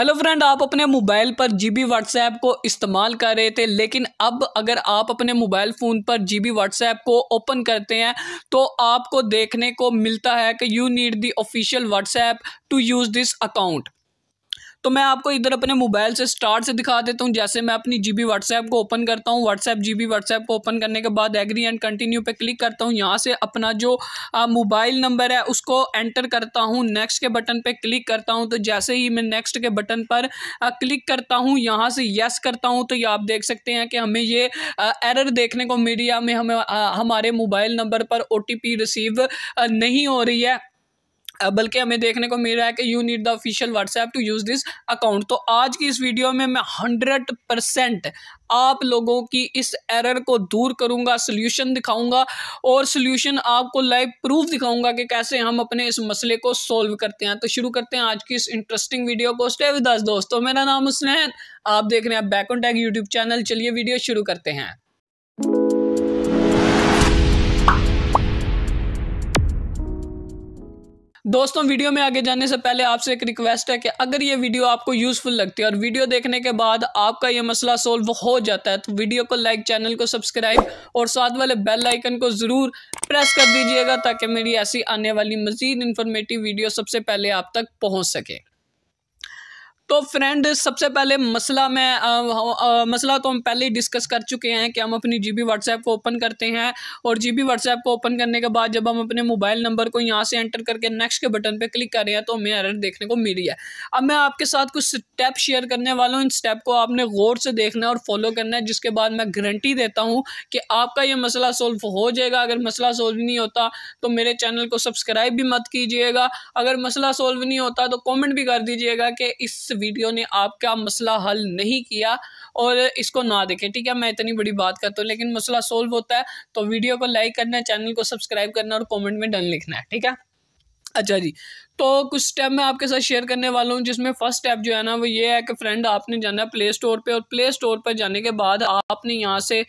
hello friend आप अपने mobile पर जीबी व्हाट्सएप को इस्तेमाल कर रहे थे लेकिन अब अगर आप अपने मोबाइल फ़ोन पर जीबी व्हाट्सएप को ओपन करते हैं तो आपको देखने को मिलता है कि you need the official WhatsApp to use this account तो मैं आपको इधर अपने मोबाइल से स्टार्ट से दिखा देता हूँ जैसे मैं अपनी जी बी व्हाट्सएप को ओपन करता हूँ व्हाट्सएप जी बी व्हाट्सएप को ओपन करने के बाद एग्री एंड कंटिन्यू पर क्लिक करता हूँ यहाँ से अपना जो मोबाइल नंबर है उसको एंटर करता हूँ नेक्स्ट के बटन पर क्लिक करता हूँ तो जैसे ही मैं नेक्स्ट के बटन पर क्लिक करता हूँ यहाँ से यस करता हूँ तो ये आप देख सकते हैं कि हमें ये एरर देखने को मीडिया में हमें हमारे मोबाइल नंबर पर ओ रिसीव नहीं हो रही है बल्कि हमें देखने को मिल रहा है कि you need the official WhatsApp to use this account तो आज की इस वीडियो में मैं हंड्रेड परसेंट आप लोगों की इस एरर को दूर करूंगा सोल्यूशन दिखाऊंगा और सोल्यूशन आपको लाइव प्रूफ दिखाऊंगा कि कैसे हम अपने इस मसले को सोल्व करते हैं तो शुरू करते हैं आज की इस इंटरेस्टिंग वीडियो को स्टे विद दोस्तों मेरा नाम हुसनैन आप देख रहे हैं back on tag YouTube channel चलिए वीडियो शुरू करते हैं दोस्तों वीडियो में आगे जाने से पहले आपसे एक रिक्वेस्ट है कि अगर ये वीडियो आपको यूज़फुल लगती है और वीडियो देखने के बाद आपका ये मसला सोल्व हो जाता है तो वीडियो को लाइक चैनल को सब्सक्राइब और साथ वाले बेल आइकन को ज़रूर प्रेस कर दीजिएगा ताकि मेरी ऐसी आने वाली मज़ीद इन्फॉर्मेटिव वीडियो सबसे पहले आप तक पहुँच सके तो फ्रेंड सबसे पहले मसला में मसला तो हम पहले ही डिस्कस कर चुके हैं कि हम अपनी जी बी व्हाट्सएप को ओपन करते हैं और जी बी व्हाट्सएप को ओपन करने के बाद जब हम अपने मोबाइल नंबर को यहाँ से एंटर करके नेक्स्ट के बटन पर क्लिक कर रहे हैं तो हमें एरर देखने को मिली है अब मैं आपके साथ कुछ स्टेप शेयर करने वाला हूँ इन स्टेप को आपने गौर से देखना है और फॉलो करना है जिसके बाद मैं गारंटी देता हूँ कि आपका यह मसला सोल्व हो जाएगा अगर मसला सोल्व नहीं होता तो मेरे चैनल को सब्सक्राइब भी मत कीजिएगा अगर मसला सोल्व नहीं होता तो कॉमेंट भी कर दीजिएगा कि इस वीडियो ने आपका मसला हल नहीं किया और इसको ना देखें ठीक है मैं इतनी बड़ी बात करता हूँ लेकिन मसला सोल्व होता है तो वीडियो को लाइक करना चैनल को सब्सक्राइब करना और कॉमेंट में डन लिखना है ठीक है अच्छा जी तो कुछ स्टेप मैं आपके साथ शेयर करने वाला हूँ जिसमें फर्स्ट स्टेप जो है ना वो ये है कि फ्रेंड आपने जाना है प्ले स्टोर पे और प्ले स्टोर पर जाने के बाद आपने यहाँ से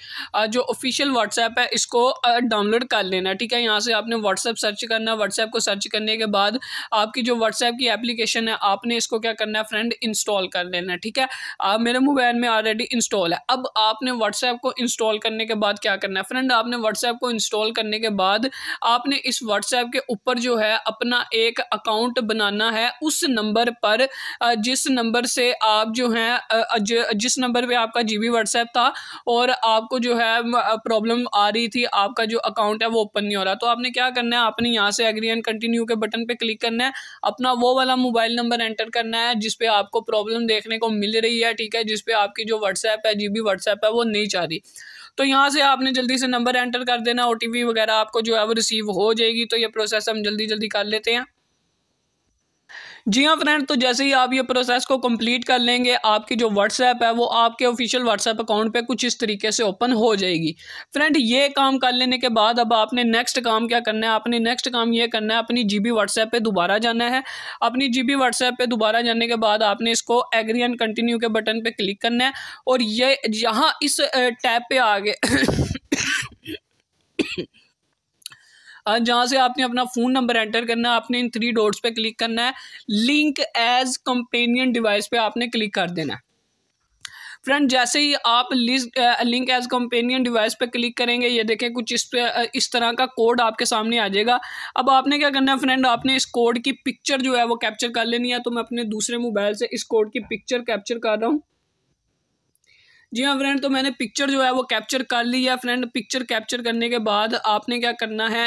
जो ऑफिशियल व्हाट्सएप है इसको डाउनलोड कर लेना है ठीक है यहाँ से आपने व्हाट्सएप सर्च करना व्हाट्सएप को सर्च करने के बाद आपकी जो व्हाट्सएप की एप्लीकेशन है आपने इसको क्या करना है फ्रेंड इंस्टॉल कर लेना है ठीक है आप मेरे मोबाइल में ऑलरेडी इंस्टॉल है अब आपने व्हाट्सएप को इंस्टॉल करने के बाद क्या करना है फ्रेंड आपने व्हाट्सएप को इंस्टॉल करने के बाद आपने इस व्हाट्सएप के ऊपर जो है अपना एक अकाउंट अकाउंट बनाना है उस नंबर पर जिस नंबर से आप जो है जिस नंबर पे आपका जी बी व्हाट्सएप था और आपको जो है प्रॉब्लम आ रही थी आपका जो अकाउंट है वो ओपन नहीं हो रहा तो आपने क्या करना है आपने यहाँ से एग्री एंड कंटिन्यू के बटन पे क्लिक करना है अपना वो वाला मोबाइल नंबर एंटर करना है जिसपे आपको प्रॉब्लम देखने को मिल रही है ठीक है जिसपे आपकी जो व्हाट्सएप है जी बी व्हाट्सएप है वो नहीं चाह रही तो यहाँ से आपने जल्दी से नंबर एंटर कर देना ओ वगैरह आपको जो है वो रिसीव हो जाएगी तो ये प्रोसेस हम जल्दी जल्दी कर लेते हैं जी हाँ फ्रेंड तो जैसे ही आप ये प्रोसेस को कंप्लीट कर लेंगे आपकी जो व्हाट्सएप है वो आपके ऑफिशियल व्हाट्सएप अकाउंट पे कुछ इस तरीके से ओपन हो जाएगी फ्रेंड ये काम कर लेने के बाद अब आपने नेक्स्ट काम क्या करना है आपने नेक्स्ट काम ये करना है अपनी जी बी व्हाट्सएप पर दोबारा जाना है अपनी जी बी व्हाट्सएप पर दोबारा जाने के बाद आपने इसको एग्री एंड कंटिन्यू के बटन पर क्लिक करना है और ये यहाँ इस टैब पर आगे जहाँ से आपने अपना फ़ोन नंबर एंटर करना है आपने इन थ्री डॉट्स पे क्लिक करना है लिंक एज कंपेनियन डिवाइस पे आपने क्लिक कर देना है फ्रेंड जैसे ही आप list link as companion device पर क्लिक करेंगे ये देखें कुछ इस पे इस तरह का कोड आपके सामने आ जाएगा अब आपने क्या करना है फ्रेंड आपने इस कोड की पिक्चर जो है वो कैप्चर कर लेनी है तो मैं अपने दूसरे मोबाइल से इस कोड की पिक्चर कैप्चर कर रहा हूँ जी हाँ फ्रेंड तो मैंने पिक्चर जो है वो कैप्चर कर ली है फ्रेंड पिक्चर कैप्चर करने के बाद आपने क्या करना है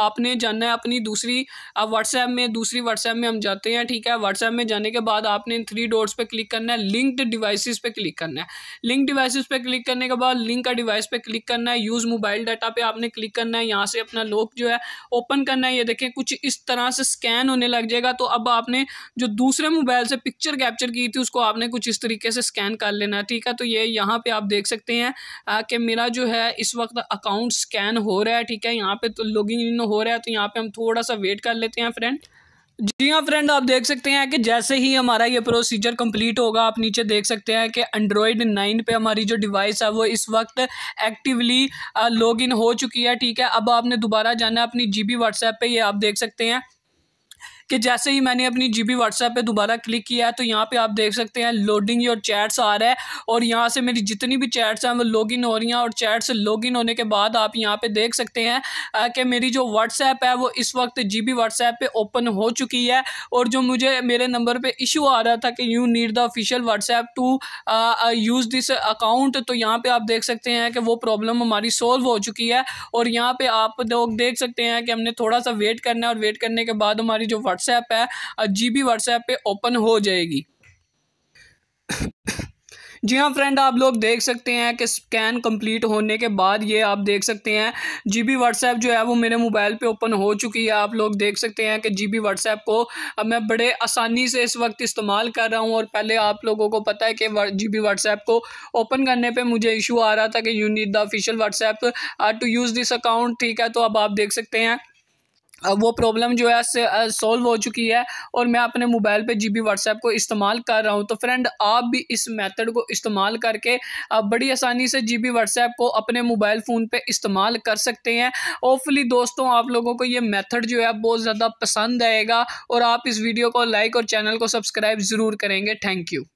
आपने जाना है अपनी दूसरी व्हाट्सएप में दूसरी व्हाट्सएप में हम जाते हैं ठीक है व्हाट्सएप में जाने के बाद आपने थ्री डोर्स पे क्लिक करना है लिंक्ड डिवाइसेस पे क्लिक करना है लिंक डिवाइसेस पे क्लिक करने के बाद लिंक का डिवाइस पे क्लिक करना है यूज़ मोबाइल डाटा पे आपने क्लिक करना है यहाँ से अपना लॉक जो है ओपन करना है ये देखें कुछ इस तरह से स्कैन होने लग जाएगा तो अब आपने जो दूसरे मोबाइल से पिक्चर कैप्चर की थी उसको आपने कुछ इस तरीके से स्कैन कर लेना है ठीक है तो ये यहाँ पे आप देख सकते हैं कि मेरा जो है इस वक्त अकाउंट स्कैन हो रहा है ठीक है यहाँ पे तो लॉगिंग इन हो रहा है तो यहाँ पे हम थोड़ा सा वेट कर लेते हैं फ्रेंड जी हाँ फ्रेंड आप देख सकते हैं कि जैसे ही हमारा ये प्रोसीजर कंप्लीट होगा आप नीचे देख सकते हैं कि एंड्रॉयड नाइन पे हमारी जो डिवाइस है वो इस वक्त एक्टिवली लॉग इन हो चुकी है ठीक है अब आपने दोबारा जाना है अपनी जी बी व्हाट्सएप पर ये आप देख सकते हैं कि जैसे ही मैंने अपनी जी बी व्हाट्सएप पर दोबारा क्लिक किया है तो यहाँ पर आप देख सकते हैं लोडिंग योर चैट्स आ रहा है और यहाँ से मेरी जितनी भी चैट्स हैं वो लॉग इन हो रही हैं और चैट्स लॉग इन होने के बाद आप यहाँ पर देख सकते हैं कि मेरी जो व्हाट्सएप है वो इस वक्त जी बी व्हाट्सएप पर ओपन हो चुकी है और जो मुझे मेरे नंबर पर इशू आ रहा था कि you need the official WhatsApp to use this account तो यहाँ पर आप देख सकते हैं कि वो प्रॉब्लम हमारी सोल्व हो चुकी है और यहाँ पर आप लोग देख सकते हैं कि हमने थोड़ा सा वेट करना है और वेट करने के बाद हमारी जो व्हाट्सएप व्हाट्सएप है जी बी व्हाट्सएप पे ओपन हो जाएगी जी हाँ फ्रेंड आप लोग देख सकते हैं कि स्कैन कंप्लीट होने के बाद ये आप देख सकते हैं जी बी व्हाट्सएप जो है वो मेरे मोबाइल पे ओपन हो चुकी है आप लोग देख सकते हैं कि जी बी व्हाट्सएप को अब मैं बड़े आसानी से इस वक्त इस्तेमाल कर रहा हूँ और पहले आप लोगों को पता है कि जी बी व्हाट्सएप को ओपन करने पर मुझे इशू आ रहा था कि you need the official WhatsApp to use this account ठीक है तो अब आप देख सकते हैं वो प्रॉब्लम जो है सॉल्व हो चुकी है और मैं अपने मोबाइल पे जीबी व्हाट्सएप को इस्तेमाल कर रहा हूँ तो फ्रेंड आप भी इस मेथड को इस्तेमाल करके आप बड़ी आसानी से जीबी व्हाट्सएप को अपने मोबाइल फ़ोन पे इस्तेमाल कर सकते हैं होपफुली दोस्तों आप लोगों को ये मेथड जो है बहुत ज़्यादा पसंद आएगा और आप इस वीडियो को लाइक और चैनल को सब्सक्राइब ज़रूर करेंगे थैंक यू